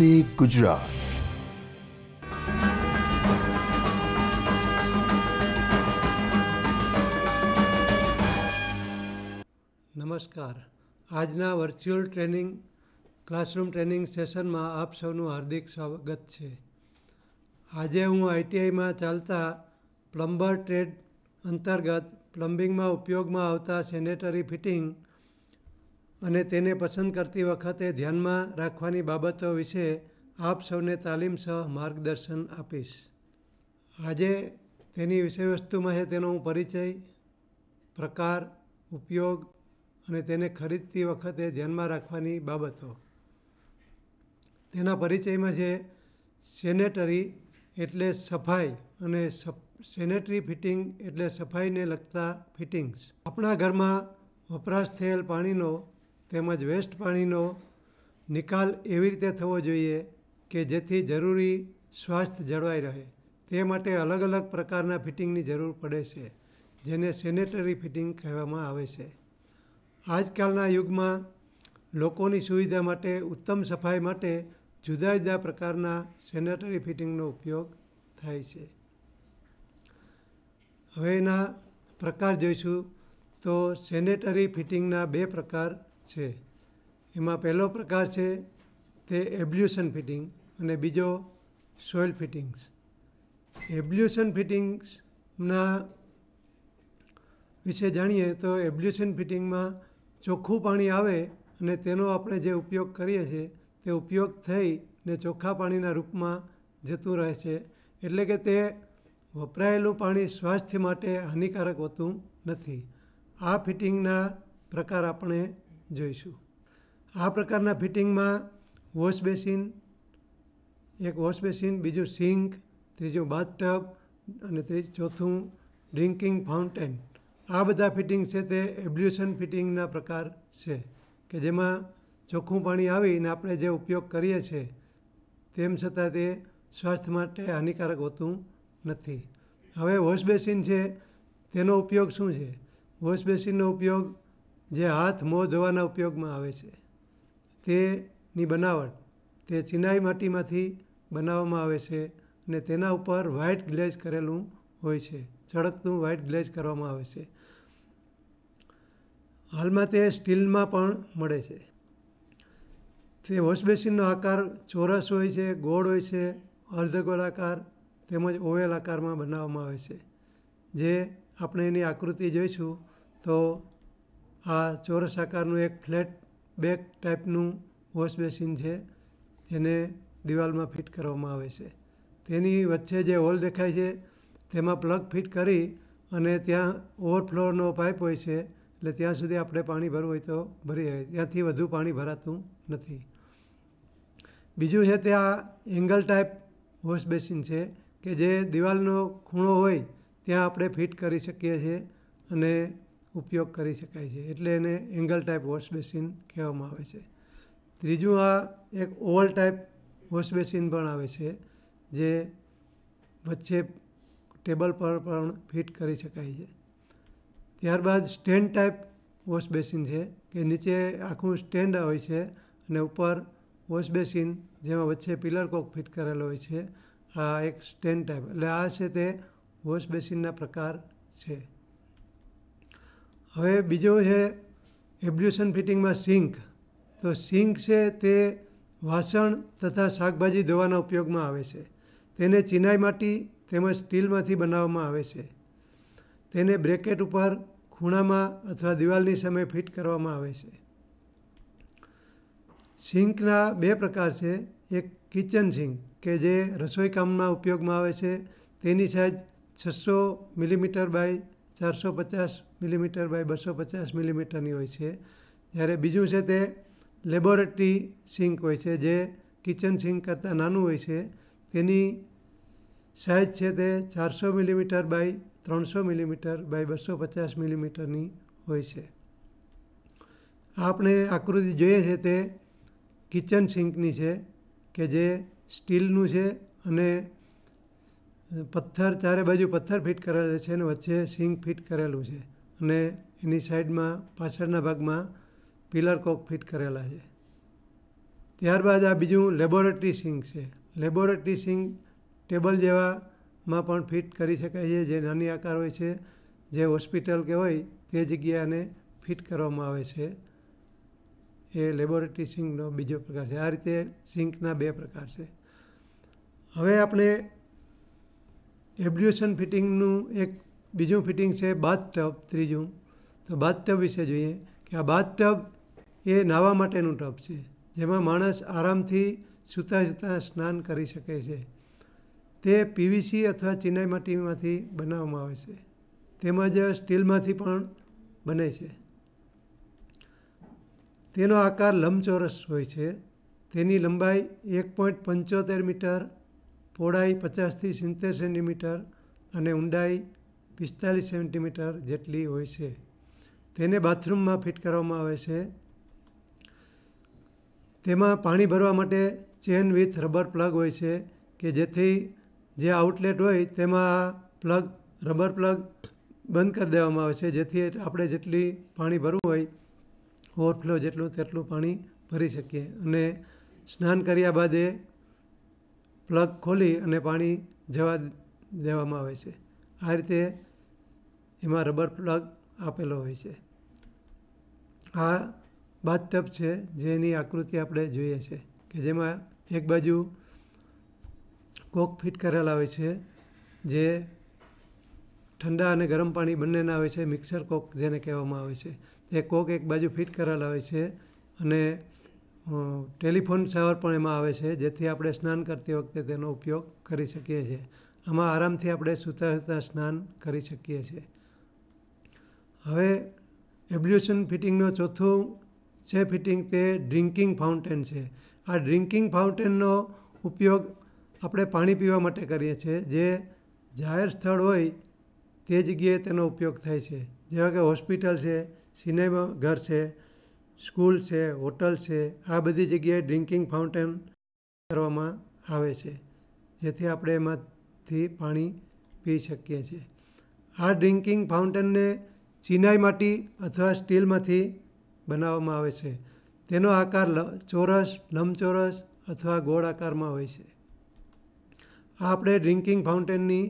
વંદે ગુજરાત નમસ્કાર આજના virtual training classroom training સેશનમાં આપ સૌનું હાર્દિક સ્વાગત છે આજે હું આઈટીઆઈમાં ચાલતા પ્લમ્બર ટ્રેડ અંતર્ગત પ્લમ્બિંગમાં ઉપયોગમાં આવતા સેનેટરી ફિટિંગ અને તેને પસંદ કરતી વખતે ધ્યાનમાં રાખવાની બાબતો વિશે આપ સૌને તાલીમ સહ માર્ગદર્શન આપીશ આજે તેની વિષયવસ્તુમાં છે તેનો હું પરિચય પ્રકાર ઉપયોગ અને તેને ખરીદતી વખતે ધ્યાનમાં રાખવાની બાબતો તેના પરિચયમાં છે સેનેટરી એટલે સફાઈ અને સેનેટરી ફિટિંગ એટલે સફાઈને લગતા ફિટિંગ્સ આપણા ઘરમાં વપરાશ થયેલ પાણીનો તેમજ વેસ્ટ પાણીનો નિકાલ એવી રીતે થવો જોઈએ કે જેથી જરૂરી સ્વાસ્થ્ય જળવાઈ રહે તે માટે અલગ અલગ પ્રકારના ફિટિંગની જરૂર પડે છે જેને સેનેટરી ફિટિંગ કહેવામાં આવે છે આજકાલના યુગમાં લોકોની સુવિધા માટે ઉત્તમ સફાઈ માટે જુદા જુદા પ્રકારના સેનેટરી ફિટિંગનો ઉપયોગ થાય છે હવેના પ્રકાર જોઈશું તો સેનેટરી ફિટિંગના બે પ્રકાર છે એમાં પહેલો પ્રકાર છે તે એબ્લ્યુશન ફિટિંગ અને બીજો સોઇલ ફિટિંગ્સ એબ્લ્યુશન ફિટિંગ્સના વિશે જાણીએ તો એબ્લ્યુશન ફિટિંગમાં ચોખ્ખું પાણી આવે અને તેનો આપણે જે ઉપયોગ કરીએ છીએ તે ઉપયોગ થઈ ને ચોખ્ખા પાણીના રૂપમાં જતું રહે છે એટલે કે તે વપરાયેલું પાણી સ્વાસ્થ્ય માટે હાનિકારક હોતું નથી આ ફિટિંગના પ્રકાર આપણે જોઈશું આ પ્રકારના ફિટિંગમાં વોશ બેસિન એક વોશ બેસિન બીજું સિંક ત્રીજું બાથટબ અને ત્રીજું ચોથું ડ્રિંકિંગ ફાઉન્ટેન આ બધા ફિટિંગ છે તે એબ્લ્યુશન ફિટિંગના પ્રકાર છે કે જેમાં ચોખ્ખું પાણી આવીને આપણે જે ઉપયોગ કરીએ છીએ તેમ છતાં તે સ્વાસ્થ્ય માટે હાનિકારક હોતું નથી હવે વોશ બેસિન છે તેનો ઉપયોગ શું છે વોશ બેસિનનો ઉપયોગ જે હાથ મોં ધોવાના ઉપયોગમાં આવે છે તેની બનાવટ તે ચિનાઈ માટીમાંથી બનાવવામાં આવે છે અને તેના ઉપર વ્હાઇટ ગ્લેઝ કરેલું હોય છે ચળકતું વ્હાઇટ ગ્લેઝ કરવામાં આવે છે હાલમાં તે સ્ટીલમાં પણ મળે છે તે વોશબેસિનનો આકાર ચોરસ હોય છે ગોળ હોય છે અર્ધગોળાકાર તેમજ ઓવેલ આકારમાં બનાવવામાં આવે છે જે આપણે એની આકૃતિ જોઈશું તો આ ચોરસ આકારનું એક ફ્લેટ બેક ટાઈપનું વોશ બેસિન છે જેને દિવાલમાં ફિટ કરવામાં આવે છે તેની વચ્ચે જે હોલ દેખાય છે તેમાં પ્લગ ફિટ કરી અને ત્યાં ઓવરફ્લોરનો પાઇપ હોય છે એટલે ત્યાં સુધી આપણે પાણી ભરવું હોય તો ભરી આવે ત્યાંથી વધુ પાણી ભરાતું નથી બીજું છે તે આ એંગલ ટાઈપ વોશ બેસિન છે કે જે દિવાલનો ખૂણો હોય ત્યાં આપણે ફિટ કરી શકીએ છીએ અને ઉપયોગ કરી શકાય છે એટલે એને એંગલ ટાઈપ વોશ બેસિન કહેવામાં આવે છે ત્રીજું આ એક ઓવલ ટાઈપ વોશ બેસિન પણ આવે છે જે વચ્ચે ટેબલ પર પણ ફિટ કરી શકાય છે ત્યારબાદ સ્ટેન્ડ ટાઈપ વોશ બેસિન છે કે નીચે આખું સ્ટેન્ડ હોય છે અને ઉપર વોશ બેસિન જેમાં વચ્ચે પિલર કોક ફિટ કરેલો હોય છે આ એક સ્ટેન્ડ ટાઈપ એટલે આ છે તે વોશ બેસિનના પ્રકાર છે હવે બીજો છે એબ્લ્યુશન ફિટિંગમાં સિંક તો સિંક છે તે વાસણ તથા શાકભાજી ધોવાના ઉપયોગમાં આવે છે તેને ચિનાઈ માટી તેમજ સ્ટીલમાંથી બનાવવામાં આવે છે તેને બ્રેકેટ ઉપર ખૂણામાં અથવા દિવાલની સામે ફિટ કરવામાં આવે છે સિંકના બે પ્રકાર છે એક કિચન સિંક કે જે રસોઈ કામના ઉપયોગમાં આવે છે તેની સાઇઝ છસો મિલીમીટર બાય ચારસો પચાસ મિલીમીટર બાય બસો પચાસ મિલીમીટરની હોય છે જ્યારે બીજું છે તે લેબોરેટરી સિંક હોય છે જે કિચન સિંક કરતાં નાનું હોય છે તેની સાઇઝ છે તે ચારસો મિલીમીટર બાય ત્રણસો મિલીમીટર બાય બસો પચાસ મિલીમીટરની હોય છે આપણે આકૃતિ જોઈએ છે તે કિચન સિંકની છે કે જે સ્ટીલનું છે અને પથ્થર ચારે બાજુ પથ્થર ફિટ કરેલા છે અને વચ્ચે સિંક ફિટ કરેલું છે અને એની સાઈડમાં પાછળના ભાગમાં પિલર કોક ફિટ કરેલા છે ત્યારબાદ આ બીજું લેબોરેટરી સિંક છે લેબોરેટરી સિંક ટેબલ જેવામાં પણ ફિટ કરી શકાય છે જે નાની આકાર હોય છે જે હોસ્પિટલ કે હોય તે જગ્યાને ફિટ કરવામાં આવે છે એ લેબોરેટરી સિંકનો બીજો પ્રકાર છે આ રીતે સિંકના બે પ્રકાર છે હવે આપણે એબ્લ્યુશન ફિટિંગનું એક બીજું ફિટિંગ છે બાથ ટબ ત્રીજું તો બાથ ટબ વિશે જોઈએ કે આ બાથ ટબ એ નાહવા માટેનું ટબ છે જેમાં માણસ આરામથી સૂતા જૂતા સ્નાન કરી શકે છે તે પીવીસી અથવા ચિનાઈ માટીમાંથી બનાવવામાં આવે છે તેમજ સ્ટીલમાંથી પણ બને છે તેનો આકાર લંબચોરસ હોય છે તેની લંબાઈ એક પોઈન્ટ પંચોતેર મીટર પહોળાઈ પચાસથી સિત્તેર સેન્ટીમીટર અને ઊંડાઈ પિસ્તાલીસ સેન્ટીમીટર જેટલી હોય છે તેને બાથરૂમમાં ફિટ કરવામાં આવે છે તેમાં પાણી ભરવા માટે ચેન વિથ રબર પ્લગ હોય છે કે જેથી જે આઉટલેટ હોય તેમાં પ્લગ રબર પ્લગ બંધ કરી દેવામાં આવે છે જેથી આપણે જેટલી પાણી ભરવું હોય ઓવરફ્લો જેટલું તેટલું પાણી ભરી શકીએ અને સ્નાન કર્યા બાદ એ પ્લગ ખોલી અને પાણી જવા દેવામાં આવે છે આ રીતે એમાં રબર પ્લગ આપેલો હોય છે આ બાથટબ છે જેની આકૃતિ આપણે જોઈએ છે કે જેમાં એક બાજુ કોક ફિટ કરેલા હોય છે જે ઠંડા અને ગરમ પાણી બંનેના આવે છે મિક્સર કોક જેને કહેવામાં આવે છે તે કોક એક બાજુ ફિટ કરેલા હોય છે અને ટેલિફોન શાવર પણ એમાં આવે છે જેથી આપણે સ્નાન કરતી વખતે તેનો ઉપયોગ કરી શકીએ છીએ આમાં આરામથી આપણે સૂતા સૂતા સ્નાન કરી શકીએ છીએ હવે એબ્લ્યુશન ફિટિંગનો ચોથું છે ફિટિંગ તે ડ્રિંકિંગ ફાઉન્ટેન છે આ ડ્રિંકિંગ ફાઉન્ટેનનો ઉપયોગ આપણે પાણી પીવા માટે કરીએ છીએ જે જાહેર સ્થળ હોય તે જગ્યાએ તેનો ઉપયોગ થાય છે જેવા કે હોસ્પિટલ છે સિનેમા ઘર છે સ્કૂલ છે હોટલ છે આ બધી જગ્યાએ ડ્રિંકિંગ ફાઉન્ટેન કરવામાં આવે છે જેથી આપણે એમાંથી પાણી પી શકીએ છીએ આ ડ્રિંકિંગ ફાઉન્ટેનને ચિનાઈ માટી અથવા સ્ટીલમાંથી બનાવવામાં આવે છે તેનો આકાર લ ચોરસ લંબચોરસ અથવા ગોળ આકારમાં હોય છે આ આપણે ડ્રિંકિંગ ફાઉન્ટેનની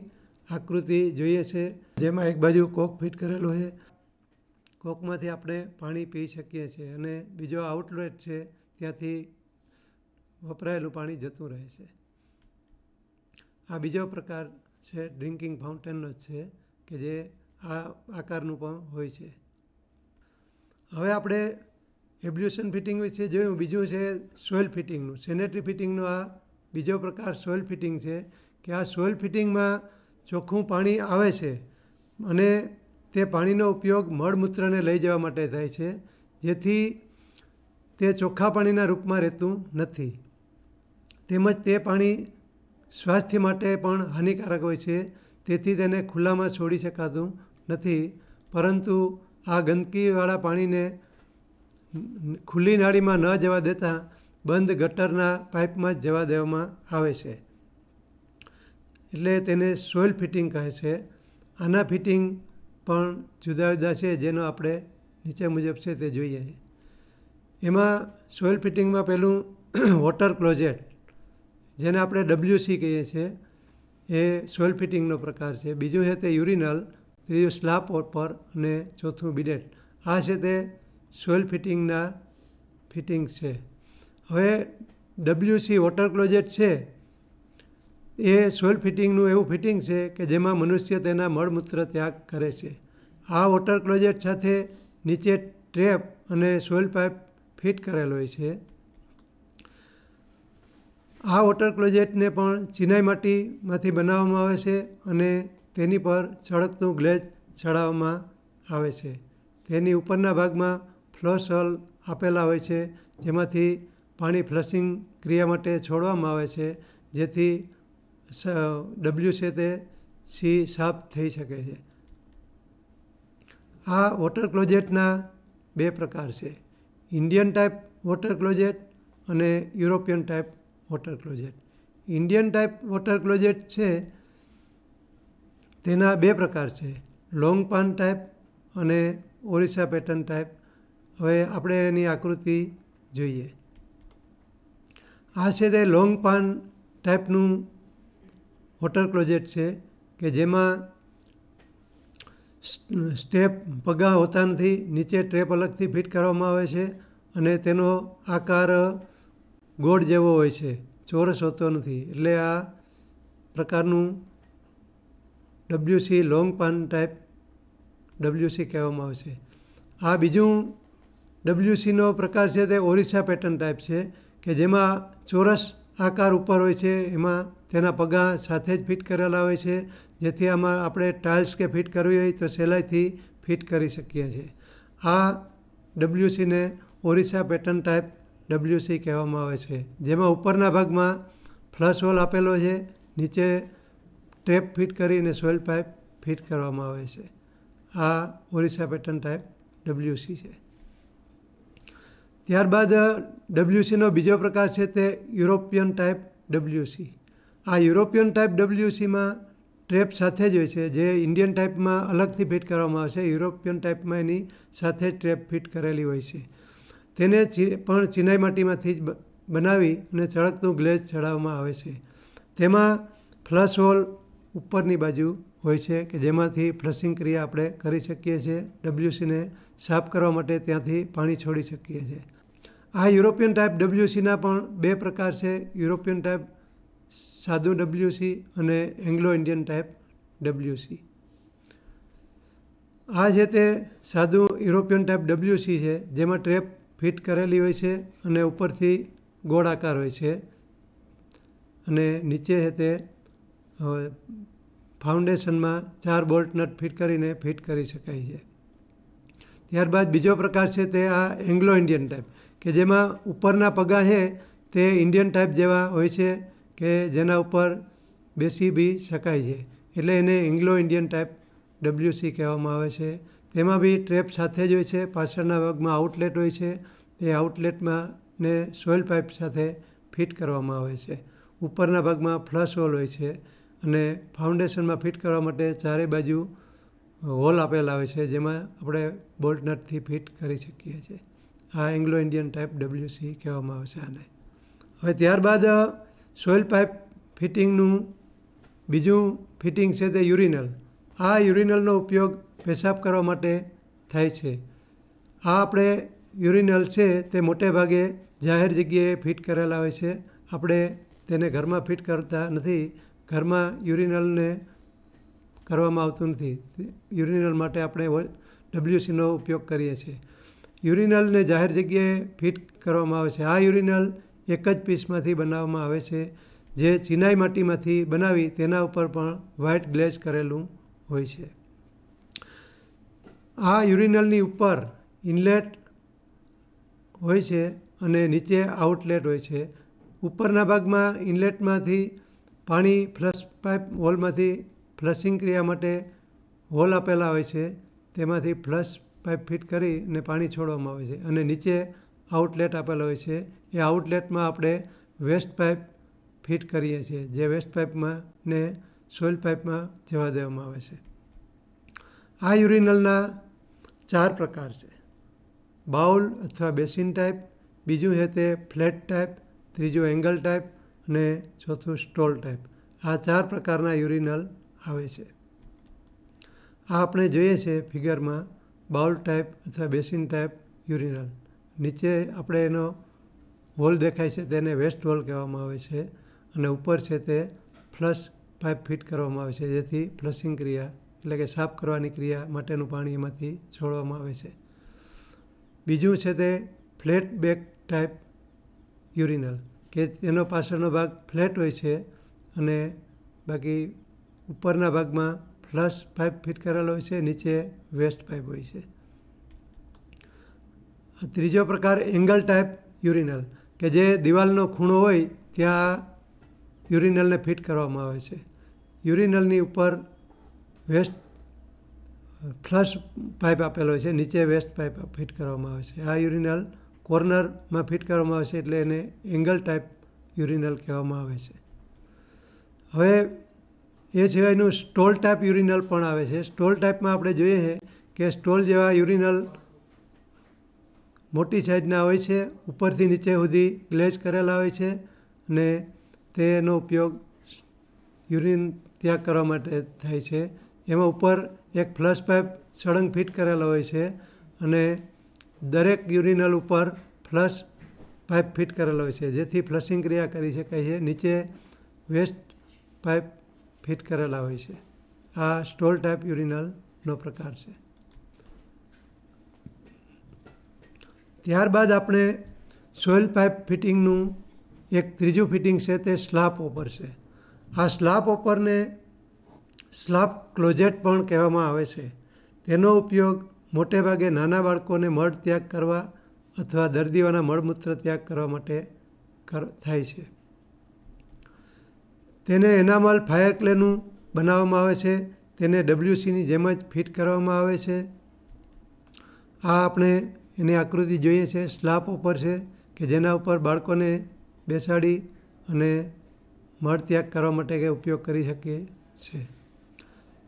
આકૃતિ જોઈએ છે જેમાં એક બાજુ કોક ફિટ કરેલો છે કોકમાંથી આપણે પાણી પી શકીએ છીએ અને બીજો આઉટલેટ છે ત્યાંથી વપરાયેલું પાણી જતું રહે છે આ બીજો પ્રકાર છે ડ્રિંકિંગ ફાઉન્ટેનનો જ છે કે જે આ આકારનું પણ હોય છે હવે આપણે એબ્લ્યુશન ફિટિંગ વિશે જોયું બીજું છે સોઇલ ફિટિંગનું સેનેટરી ફિટિંગનો આ બીજો પ્રકાર સોઇલ ફિટિંગ છે કે આ સોઇલ ફિટિંગમાં ચોખ્ખું પાણી આવે છે અને તે પાણીનો ઉપયોગ મળમૂત્રને લઈ જવા માટે થાય છે જેથી તે ચોખ્ખા પાણીના રૂપમાં રહેતું નથી તેમજ તે પાણી સ્વાસ્થ્ય માટે પણ હાનિકારક હોય છે તેથી તેને ખુલ્લામાં છોડી શકાતું નથી પરંતુ આ ગંદકીવાળા પાણીને ખુલ્લી નાળીમાં ન જવા દેતા બંધ ગટરના પાઇપમાં જ જવા દેવામાં આવે છે એટલે તેને સોઇલ ફિટિંગ કહે છે આના ફિટિંગ પણ જુદા જુદા છે જેનો આપણે નીચે મુજબ છે તે જોઈએ એમાં સોઇલ ફિટિંગમાં પહેલું વોટર ક્લોઝેટ જેને આપણે ડબલ્યુસી કહીએ છીએ એ સોઇલ ફિટિંગનો પ્રકાર છે બીજું છે તે યુરિનલ ત્રીજું સ્લાપ ઓપર અને ચોથું બિડેટ આ છે તે સોઇલ ફિટિંગના ફિટિંગ છે હવે ડબલ્યુસી વોટર ક્લોઝેટ છે એ સોઇલ ફિટિંગનું એવું ફિટિંગ છે કે જેમાં મનુષ્ય તેના મળમૂત્ર ત્યાગ કરે છે આ વોટર ક્લોઝેટ સાથે નીચે ટ્રેપ અને સોઇલ પાઇપ ફિટ કરેલ હોય છે આ વોટર ક્લોઝેટને પણ ચિનાઈ માટીમાંથી બનાવવામાં આવે છે અને તેની પર સળગતું ગ્લેજ ચડાવવામાં આવે છે તેની ઉપરના ભાગમાં ફ્લશ હોલ આપેલા હોય છે જેમાંથી પાણી ફ્લશિંગ ક્રિયા માટે છોડવામાં આવે છે જેથી ડબલ્યુ છે તે સી સાફ થઈ શકે છે આ વોટર ક્લોઝેટના બે પ્રકાર છે ઇન્ડિયન ટાઈપ વોટર ક્લોઝેટ અને European type water closet Indian type water closet છે તેના બે પ્રકાર છે લોંગ પાન ટાઈપ અને ઓરિસ્સા પેટર્ન ટાઈપ હવે આપણે એની આકૃતિ જોઈએ આ છે તે લોંગ પાન ટાઈપનું વોટર ક્લોઝેટ છે કે જેમાં સ્ટેપ પગા હોતા નથી નીચે ટ્રેપ અલગથી ફિટ કરવામાં આવે છે અને તેનો આકાર ગોળ જેવો હોય છે ચોરસ હોતો નથી એટલે આ પ્રકારનું WC long pan type WC કહેવામાં આવે છે આ બીજું ડબલ્યુસીનો પ્રકાર છે તે ઓરિસ્સા પેટર્ન ટાઈપ છે કે જેમાં ચોરસ આકાર ઉપર હોય છે એમાં તેના પગા સાથે જ ફિટ કરેલા હોય છે જેથી આમાં આપણે ટાઇલ્સ કે ફિટ કરવી હોય તો સહેલાઈથી ફિટ કરી શકીએ છીએ આ ડબલ્યુસીને ઓરિસ્સા પેટર્ન ટાઈપ ડબલ્યુસી કહેવામાં આવે છે જેમાં ઉપરના ભાગમાં ફ્લશ હોલ આપેલો છે નીચે ટ્રેપ ફિટ કરીને સોઇલ પાઇપ ફિટ કરવામાં આવે છે આ ઓરિસ્સા પેટર્ન ટાઈપ ડબલ્યુસી છે ત્યારબાદ ડબલ્યુસીનો બીજો પ્રકાર છે તે યુરોપિયન ટાઈપ ડબલ્યુસી આ યુરોપિયન ટાઈપ ડબલ્યુસીમાં ટ્રેપ સાથે જ હોય છે જે ઇન્ડિયન ટાઈપમાં અલગથી ફિટ કરવામાં આવે છે યુરોપિયન ટાઈપમાં એની સાથે જ ટ્રેપ ફિટ કરેલી હોય છે તેને પણ ચિનાઈ માટીમાંથી જ બનાવી અને ચળકતું ગ્લેઝ ચડાવવામાં આવે છે તેમાં ફ્લશ હોલ ઉપરની બાજુ હોય છે કે જેમાંથી ફ્લશિંગ ક્રિયા આપણે કરી શકીએ છીએ ડબલ્યુસીને સાફ કરવા માટે ત્યાંથી પાણી છોડી શકીએ છીએ આ યુરોપિયન ટાઈપ ડબલ્યુસીના પણ બે પ્રકાર છે યુરોપિયન ટાઈપ સાદું ડબલ્યુસી અને એંગ્લો ઇન્ડિયન ટાઈપ ડબલ્યુસી આ છે તે સાદું યુરોપિયન ટાઈપ ડબલ્યુસી છે જેમાં ટ્રેપ ફિટ કરેલી હોય છે અને ઉપરથી ગોળ આકાર હોય છે અને નીચે છે તે ફાઉન્ડેશનમાં ચાર બોલ્ટ નટ ફિટ કરીને ફિટ કરી શકાય છે ત્યારબાદ બીજો પ્રકાર છે તે આ એંગ્લો ઇન્ડિયન ટાઈપ કે જેમાં ઉપરના પગા છે તે ઇન્ડિયન ટાઈપ જેવા હોય છે કે જેના ઉપર બેસી બી શકાય છે એટલે એને એંગ્લો ઇન્ડિયન ટાઈપ ડબલ્યુસી કહેવામાં આવે છે તેમાં બી ટ્રેપ સાથે જ હોય છે પાછળના ભાગમાં આઉટલેટ હોય છે તે આઉટલેટમાં ને સોઇલ પાઇપ સાથે ફિટ કરવામાં આવે છે ઉપરના ભાગમાં ફ્લશ હોલ હોય છે અને ફાઉન્ડેશનમાં ફિટ કરવા માટે ચારે બાજુ હોલ આપેલા હોય છે જેમાં આપણે બોલ્ટ નટથી ફિટ કરી શકીએ છીએ આ એંગ્લો ઇન્ડિયન ટાઈપ ડબલ્યુસી કહેવામાં આવે છે આને હવે ત્યારબાદ સોઇલ પાઇપ ફિટિંગનું બીજું ફિટિંગ છે તે યુરિનલ આ યુરિનલનો ઉપયોગ પેશાબ કરવા માટે થાય છે આ આપણે યુરિનલ છે તે મોટે ભાગે જાહેર જગ્યાએ ફિટ કરેલા હોય છે આપણે તેને ઘરમાં ફિટ કરતા નથી ઘરમાં યુરિનલને કરવામાં આવતું નથી યુરિનલ માટે આપણે ડબલ્યુસીનો ઉપયોગ કરીએ છીએ યુરિનલને જાહેર જગ્યાએ ફિટ કરવામાં આવે છે આ યુરિનલ એક જ પીસમાંથી બનાવવામાં આવે છે જે ચિનાઈ માટીમાંથી બનાવી તેના ઉપર પણ વ્હાઇટ ગ્લેઝ કરેલું હોય છે આ યુરિનલની ઉપર ઇનલેટ હોય છે અને નીચે આઉટલેટ હોય છે ઉપરના ભાગમાં ઇનલેટમાંથી પાણી ફ્લશ પાઇપ હોલમાંથી ફ્લશિંગ ક્રિયા માટે હોલ આપેલા હોય છે તેમાંથી ફ્લશ પાઇપ ફિટ કરીને પાણી છોડવામાં આવે છે અને નીચે આઉટલેટ આપેલા હોય છે એ આઉટલેટમાં આપણે વેસ્ટ પાઇપ ફિટ કરીએ છીએ જે વેસ્ટ પાઇપમાં ને સોઇલ પાઇપમાં જવા દેવામાં આવે છે આ યુરિનલના ચાર પ્રકાર છે બાઉલ અથવા બેસિન ટાઈપ બીજું છે તે ફ્લેટ ટાઈપ ત્રીજું એંગલ ટાઈપ અને ચોથું સ્ટોલ ટાઈપ આ ચાર પ્રકારના યુરિનલ આવે છે આ આપણે જોઈએ છે ફિગરમાં બાઉલ ટાઈપ અથવા બેસિન ટાઈપ યુરિનલ નીચે આપણે એનો હોલ દેખાય છે તેને વેસ્ટ હોલ કહેવામાં આવે છે અને ઉપર છે તે ફ્લશ પાઇપ ફિટ કરવામાં આવે છે જેથી ફ્લશિંગ ક્રિયા એટલે કે સાફ કરવાની ક્રિયા માટેનું પાણી એમાંથી છોડવામાં આવે છે બીજું છે તે ફ્લેટ બેક ટાઈપ યુરિનલ કે એનો પાછળનો ભાગ ફ્લેટ હોય છે અને બાકી ઉપરના ભાગમાં ફ્લશ પાઇપ ફિટ કરેલો હોય છે નીચે વેસ્ટ પાઇપ હોય છે ત્રીજો પ્રકાર એંગલ ટાઈપ યુરિનલ કે જે દિવાલનો ખૂણો હોય ત્યાં યુરિનલને ફિટ કરવામાં આવે છે યુરિનલની ઉપર વેસ્ટ ફ્લશ પાઇપ આપેલો હોય છે નીચે વેસ્ટ પાઇપ ફિટ કરવામાં આવે છે આ યુરિનલ કોર્નરમાં ફિટ કરવામાં આવે છે એટલે એને એંગલ ટાઈપ યુરિનલ કહેવામાં આવે છે હવે એ સિવાયનું સ્ટોલ ટાઈપ યુરિનલ પણ આવે છે સ્ટોલ ટાઈપમાં આપણે જોઈએ છે કે સ્ટોલ જેવા યુરિનલ મોટી સાઇઝના હોય છે ઉપરથી નીચે સુધી ગ્લેઝ કરેલા હોય છે અને તેનો ઉપયોગ યુરિન ત્યાગ કરવા માટે થાય છે એમાં ઉપર એક ફ્લશ પાઇપ સળંગ ફિટ કરેલા હોય છે અને દરેક યુરિનલ ઉપર ફ્લશ પાઇપ ફિટ કરેલો હોય છે જેથી ફ્લશિંગ ક્રિયા કરી શકાય નીચે વેસ્ટ પાઇપ ફિટ કરેલા હોય છે આ સ્ટોલ ટાઈપ યુરિનલનો પ્રકાર છે ત્યારબાદ આપણે સોઇલ પાઇપ ફિટિંગનું એક ત્રીજું ફિટિંગ છે તે સ્લાપ ઓપર છે આ સ્લાપ ઓપરને સ્લાપ ક્લોઝેટ પણ કહેવામાં આવે છે તેનો ઉપયોગ મોટે ભાગે નાના બાળકોને મળ ત્યાગ કરવા અથવા દર્દીઓના મળમૂત્ર ત્યાગ કરવા માટે થાય છે તેને એનામલ ફાયર ક્લેનું બનાવવામાં આવે છે તેને ડબલ્યુસીની જેમ જ ફિટ કરવામાં આવે છે આ આપણે એની આકૃતિ જોઈએ છે સ્લાપ ઉપર છે કે જેના ઉપર બાળકોને બેસાડી અને ત્યાગ કરવા માટે કે ઉપયોગ કરી શકીએ છે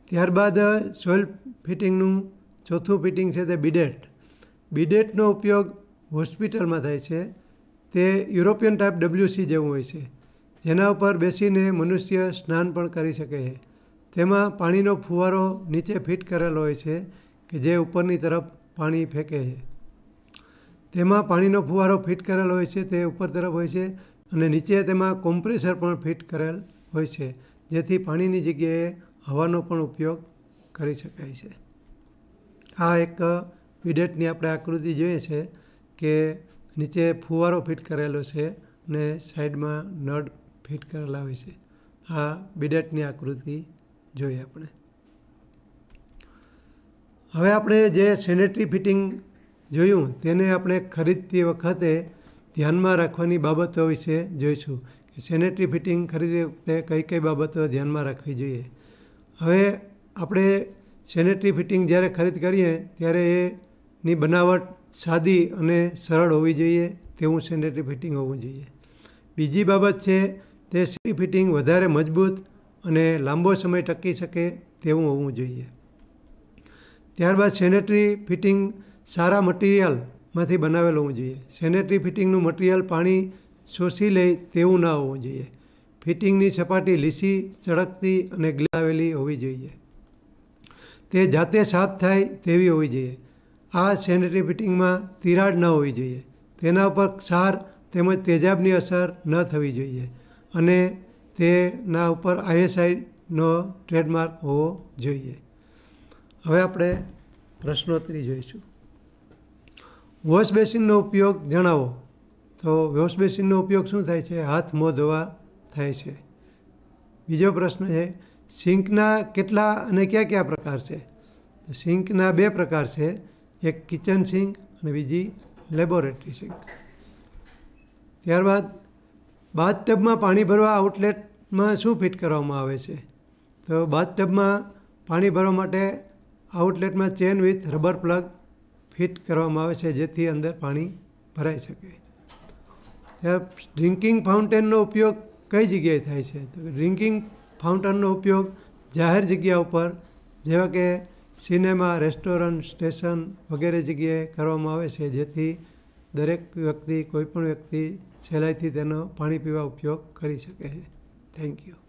ત્યારબાદ સોઇલ ફિટિંગનું ચોથું ફિટિંગ છે તે બિડેટ બિડેટનો ઉપયોગ હોસ્પિટલમાં થાય છે તે યુરોપિયન ટાઈપ ડબલ્યુસી જેવું હોય છે જેના ઉપર બેસીને મનુષ્ય સ્નાન પણ કરી શકે છે તેમાં પાણીનો ફુવારો નીચે ફિટ કરેલો હોય છે કે જે ઉપરની તરફ પાણી ફેંકે છે તેમાં પાણીનો ફુવારો ફિટ કરેલો હોય છે તે ઉપર તરફ હોય છે અને નીચે તેમાં કોમ્પ્રેસર પણ ફિટ કરેલ હોય છે જેથી પાણીની જગ્યાએ હવાનો પણ ઉપયોગ કરી શકાય છે આ એક વિડેટની આપણે આકૃતિ જોઈએ છે કે નીચે ફુવારો ફિટ કરેલો છે ને સાઈડમાં નળ ફિટ કરેલા હોય છે આ બિડેટની આકૃતિ જોઈએ આપણે હવે આપણે જે સેનેટરી ફિટિંગ જોયું તેને આપણે ખરીદતી વખતે ધ્યાનમાં રાખવાની બાબતો વિશે જોઈશું કે સેનેટરી ફિટિંગ ખરીદી વખતે કઈ કઈ બાબતો ધ્યાનમાં રાખવી જોઈએ હવે આપણે સેનેટરી ફિટિંગ જ્યારે ખરીદ કરીએ ત્યારે એની બનાવટ સાદી અને સરળ હોવી જોઈએ તેવું સેનેટરી ફિટિંગ હોવું જોઈએ બીજી બાબત છે તે સેનેટરી ફિટિંગ વધારે મજબૂત અને લાંબો સમય ટકી શકે તેવું હોવું જોઈએ ત્યારબાદ સેનેટરી ફિટિંગ સારા મટીરિયલમાંથી બનાવેલ હોવું જોઈએ સેનેટરી ફિટિંગનું મટીરિયલ પાણી શોષી લે તેવું ના હોવું જોઈએ ફિટિંગની સપાટી લીસી ચળકતી અને ગ્લાવેલી હોવી જોઈએ તે જાતે સાફ થાય તેવી હોવી જોઈએ આ સેનેટરી ફિટિંગમાં તિરાડ ન હોવી જોઈએ તેના ઉપર ક્ષાર તેમજ તેજાબની અસર ન થવી જોઈએ અને તેના ઉપર આઈએસઆઈનો ટ્રેડમાર્ક હોવો જોઈએ હવે આપણે પ્રશ્નોત્તરી જોઈશું વોશ બેસિનનો ઉપયોગ જણાવો તો વોશ બેસિનનો ઉપયોગ શું થાય છે હાથ મોં ધોવા થાય છે બીજો પ્રશ્ન છે સિંકના કેટલા અને કયા કયા પ્રકાર છે તો સિંકના બે પ્રકાર છે એક કિચન સિંક અને બીજી લેબોરેટરી સિંક ત્યારબાદ બાથટબમાં પાણી ભરવા આઉટલેટમાં શું ફિટ કરવામાં આવે છે તો બાથટબમાં પાણી ભરવા માટે આઉટલેટમાં chain with rubber plug fit કરવામાં આવે છે જેથી અંદર પાણી ભરાઈ શકે ત્યારે ડ્રિંકિંગ ફાઉન્ટેનનો ઉપયોગ કઈ જગ્યાએ થાય છે તો ડ્રિંકિંગ ફાઉન્ટનનો ઉપયોગ જાહેર જગ્યા ઉપર જેવા કે સિનેમા રેસ્ટોરન્ટ સ્ટેશન વગેરે જગ્યાએ કરવામાં આવે છે જેથી દરેક વ્યક્તિ કોઈપણ વ્યક્તિ સહેલાઈથી તેનો પાણી પીવા ઉપયોગ કરી શકે છે થેન્ક યુ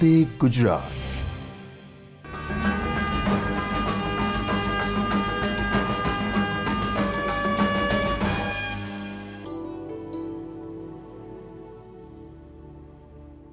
The Gujarat.